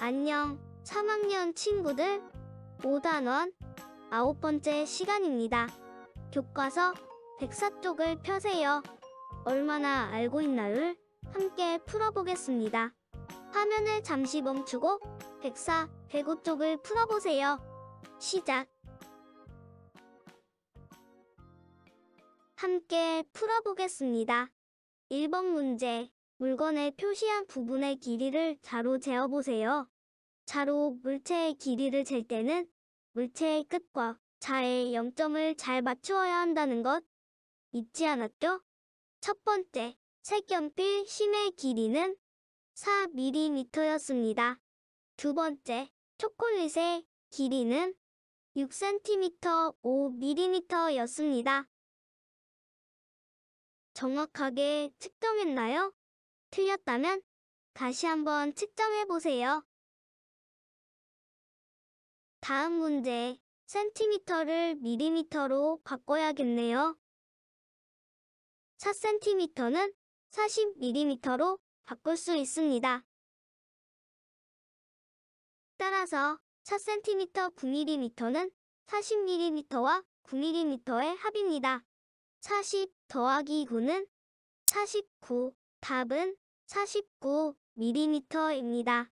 안녕, 3학년 친구들. 5단원 아홉 번째 시간입니다. 교과서 백사 쪽을 펴세요. 얼마나 알고 있나요 함께 풀어보겠습니다. 화면을 잠시 멈추고 백사, 백1쪽을 풀어보세요. 시작! 함께 풀어보겠습니다. 1번 문제 물건에 표시한 부분의 길이를 자로 재어보세요. 자로 물체의 길이를 잴 때는 물체의 끝과 자의 0점을 잘 맞추어야 한다는 것 잊지 않았죠? 첫 번째, 색연필 심의 길이는 4mm였습니다. 두 번째, 초콜릿의 길이는 6cm, 5mm였습니다. 정확하게 측정했나요? 틀렸다면 다시 한번 측정해 보세요. 다음 문제, 센티미터를 밀리미터로 바꿔야겠네요. 4cm는 40mm로 바꿀 수 있습니다. 따라서 4cm 9mm는 40mm와 9mm의 합입니다. 40 더하기 9는 49, 답은 49mm입니다.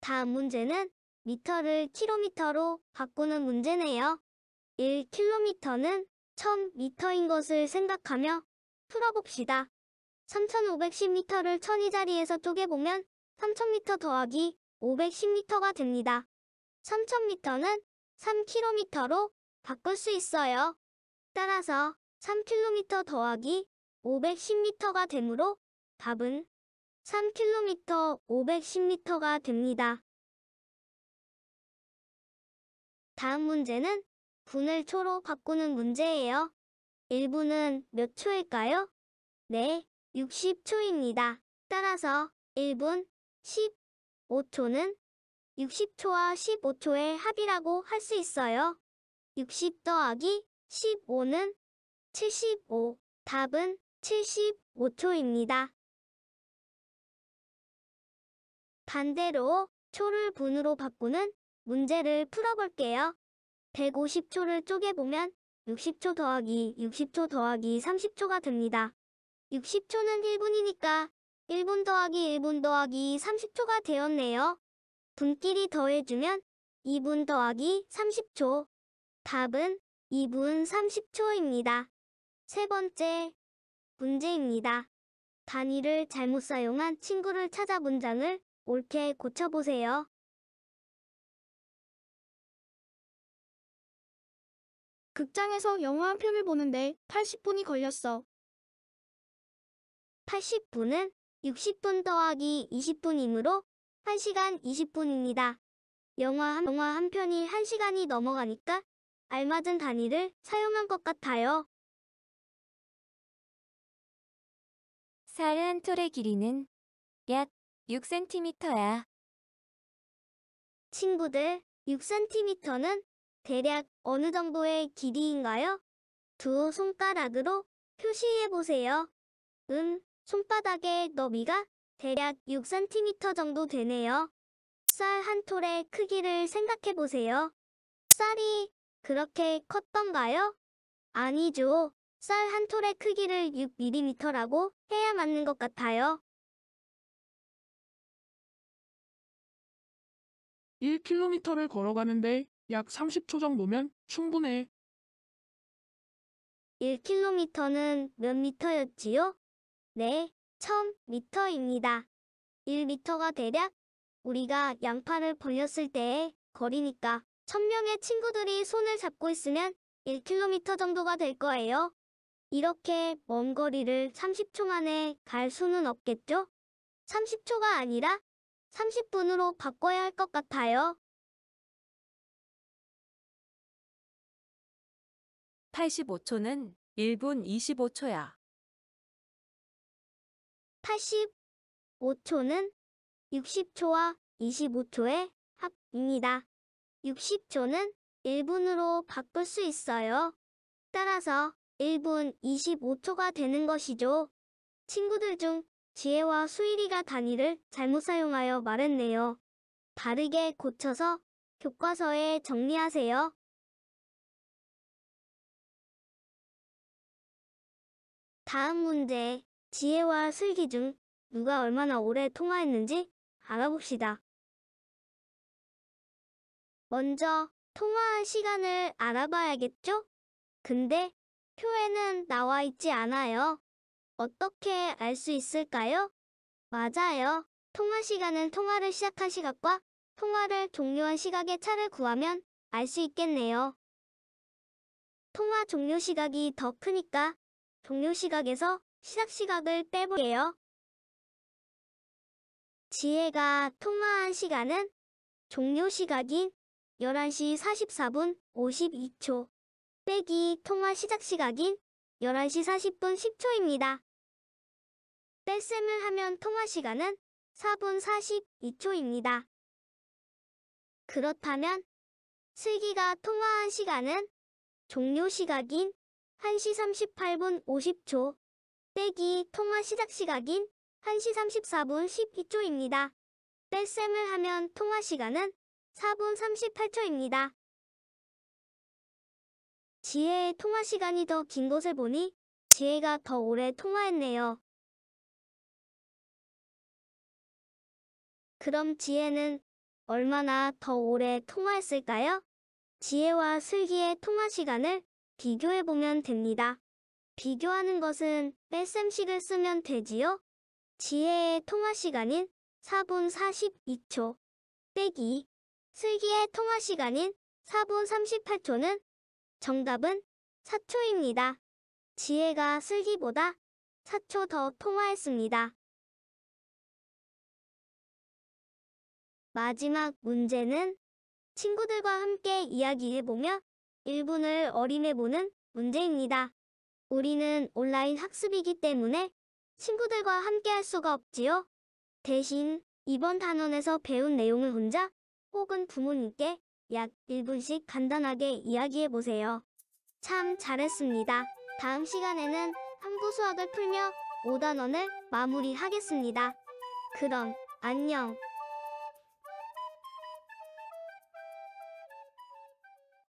다음 문제는 미터를 킬로미터로 바꾸는 문제네요. 1킬로는1 0 0 0미인 것을 생각하며 풀어봅시다. 3510m를 천이 자리에서 쪼개보면 3000m 더하기 510m가 됩니다. 3000m는 3km로 바꿀 수 있어요. 따라서 3km 더하기 510m가 되므로 답은 3km 510m가 됩니다. 다음 문제는 분을 초로 바꾸는 문제예요. 1분은 몇 초일까요? 네, 60초입니다. 따라서 1분 15초는 60초와 15초의 합이라고 할 수 있어요. 60 더하기 15는 75. 답은 75초입니다. 반대로 초를 분으로 바꾸는 문제를 풀어볼게요. 150초를 쪼개보면 60초 더하기 60초 더하기 30초가 됩니다. 60초는 1분이니까 1분 더하기 1분 더하기 30초가 되었네요. 분끼리 더해주면 2분 더하기 30초. 답은 2분 30초입니다. 세 번째 문제입니다. 단위를 잘못 사용한 친구를 찾아 문장을 옳게 고쳐보세요. 극장에서 영화 한 편을 보는데 80분이 걸렸어. 80분은 60분 더하기 20분이므로 1시간 20분입니다. 영화 한, 영화 한 편이 1시간이 넘어가니까 알맞은 단위를 사용한 것 같아요. 살한 톨의 길이는 약 6cm야. 친구들, 6cm는 대략 어느 정도의 길이인가요? 두 손가락으로 표시해 보세요. 음, 손바닥의 너비가 대략 6cm 정도 되네요. 쌀 한 톨의 크기를 생각해 보세요. 쌀이 그렇게 컸던가요? 아니죠. 쌀한 톨의 크기를 6mm라고 해야 맞는 것 같아요. 1km를 걸어가는데 약 30초 정도면 충분해. 1km는 몇 미터였지요? 네, 1 0 0 0 m 입니다1 m 가 대략 우리가 양파를 벌렸을 때의 거리니까 1000명의 친구들이 손을 잡고 있으면 1km 정도가 될 거예요. 이렇게 먼 거리를 30초 만에 갈 수는 없겠죠? 30초가 아니라 30분으로 바꿔야 할 것 같아요. 85초는 1분 25초야. 85초는 60초와 25초의 합입니다. 60초는 1분으로 바꿀 수 있어요. 따라서 1분 25초가 되는 것이죠. 친구들 중 지혜와 수일이가 단위를 잘못 사용하여 말했네요. 다르게 고쳐서 교과서에 정리하세요. 다음 문제, 지혜와 슬기 중 누가 얼마나 오래 통화했는지 알아봅시다. 먼저 통화한 시간을 알아봐야겠죠? 근데 표에는 나와 있지 않아요. 어떻게 알 수 있을까요? 맞아요. 통화 시간은 통화를 시작한 시각과 통화를 종료한 시각의 차를 구하면 알 수 있겠네요. 통화 종료 시각이 더 크니까 종료 시각에서 시작 시각을 빼볼게요. 지혜가 통화한 시간은 종료 시각인 11시 44분 52초. 빼기 통화 시작 시각인 11시 40분 10초입니다. 뺄셈을 하면 통화 시간은 4분 42초입니다. 그렇다면 슬기가 통화한 시간은 종료 시각인 1시 38분 50초 빼기 통화 시작 시각인 1시 34분 12초입니다. 뺄셈을 하면 통화 시간은 4분 38초입니다. 지혜의 통화 시간이 더 긴 것을 보니 지혜가 더 오래 통화했네요. 그럼 지혜는 얼마나 더 오래 통화했을까요? 지혜와 슬기의 통화 시간을 비교해보면 됩니다. 비교하는 것은 뺄셈식을 쓰면 되지요. 지혜의 통화 시간인 4분 42초 빼기 슬기의 통화 시간인 4분 38초는 정답은 사초입니다. 지혜가 슬기보다 사초 더 통화했습니다. 마지막 문제는 친구들과 함께 이야기해보며 1분을 어림해보는 문제입니다. 우리는 온라인 학습이기 때문에 친구들과 함께 할 수가 없지요. 대신 이번 단원에서 배운 내용을 혼자 혹은 부모님께 약 1분씩 간단하게 이야기해보세요. 참 잘했습니다. 다음 시간에는 함구 수학을 풀며 5단원을 마무리하겠습니다. 그럼 안녕!